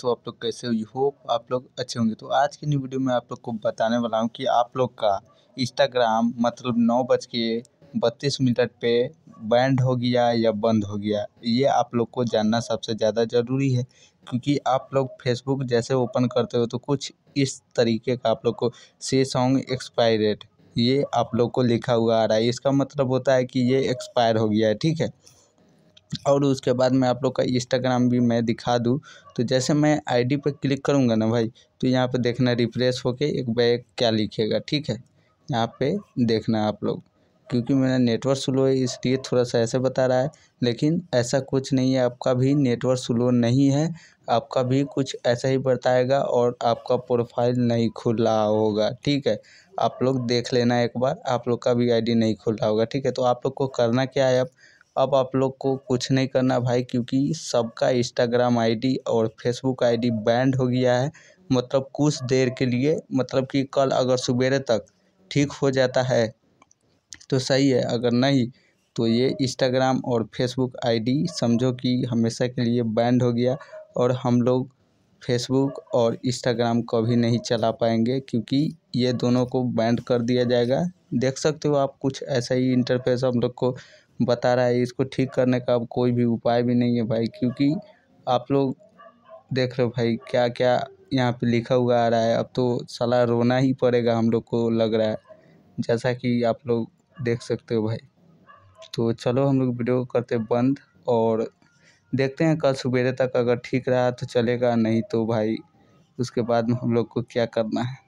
तो आप लोग कैसे हो होप आप लोग अच्छे होंगे तो आज की न्यू वीडियो में आप लोग को बताने वाला हूँ कि आप लोग का इंस्टाग्राम मतलब नौ बज के बत्तीस मिनट पे बैंड हो गया या बंद हो गया ये आप लोग को जानना सबसे ज़्यादा ज़रूरी है क्योंकि आप लोग फेसबुक जैसे ओपन करते हो तो कुछ इस तरीके का आप लोग को से सॉन्ग एक्सपायरेड ये आप लोग को लिखा हुआ आ रहा है इसका मतलब होता है कि ये एक्सपायर हो गया है ठीक है और उसके बाद में आप लोग का इंस्टाग्राम भी मैं दिखा दूँ तो जैसे मैं आई डी पर क्लिक करूँगा ना भाई तो यहाँ पर देखना रिफ्रेश होके एक बैग क्या लिखेगा ठीक है यहाँ पे देखना आप लोग क्योंकि मेरा नेटवर्क स्लो है इसलिए थोड़ा सा ऐसे बता रहा है लेकिन ऐसा कुछ नहीं है आपका भी नेटवर्क स्लो नहीं है आपका भी कुछ ऐसा ही बताएगा और आपका प्रोफाइल नहीं खुला होगा ठीक है आप लोग देख लेना एक बार आप लोग का भी आईडी नहीं खुला होगा ठीक है तो आप लोग को करना क्या है अब अब आप लोग को कुछ नहीं करना भाई क्योंकि सबका इंस्टाग्राम आईडी और फेसबुक आईडी बैंड हो गया है मतलब कुछ देर के लिए मतलब कि कल अगर सवेरे तक ठीक हो जाता है तो सही है अगर नहीं तो ये इंस्टाग्राम और फेसबुक आईडी समझो कि हमेशा के लिए बैंड हो गया और हम लोग फेसबुक और इंस्टाग्राम कभी नहीं चला पाएंगे क्योंकि ये दोनों को बैंड कर दिया जाएगा देख सकते हो आप कुछ ऐसा ही इंटरफेस हम लोग को बता रहा है इसको ठीक करने का अब कोई भी उपाय भी नहीं है भाई क्योंकि आप लोग देख रहे हो भाई क्या क्या यहाँ पे लिखा हुआ आ रहा है अब तो सलाह रोना ही पड़ेगा हम लोग को लग रहा है जैसा कि आप लोग देख सकते हो भाई तो चलो हम लोग वीडियो करते बंद और देखते हैं कल सवेरे तक अगर ठीक रहा तो चलेगा नहीं तो भाई उसके बाद में हम लोग को क्या करना है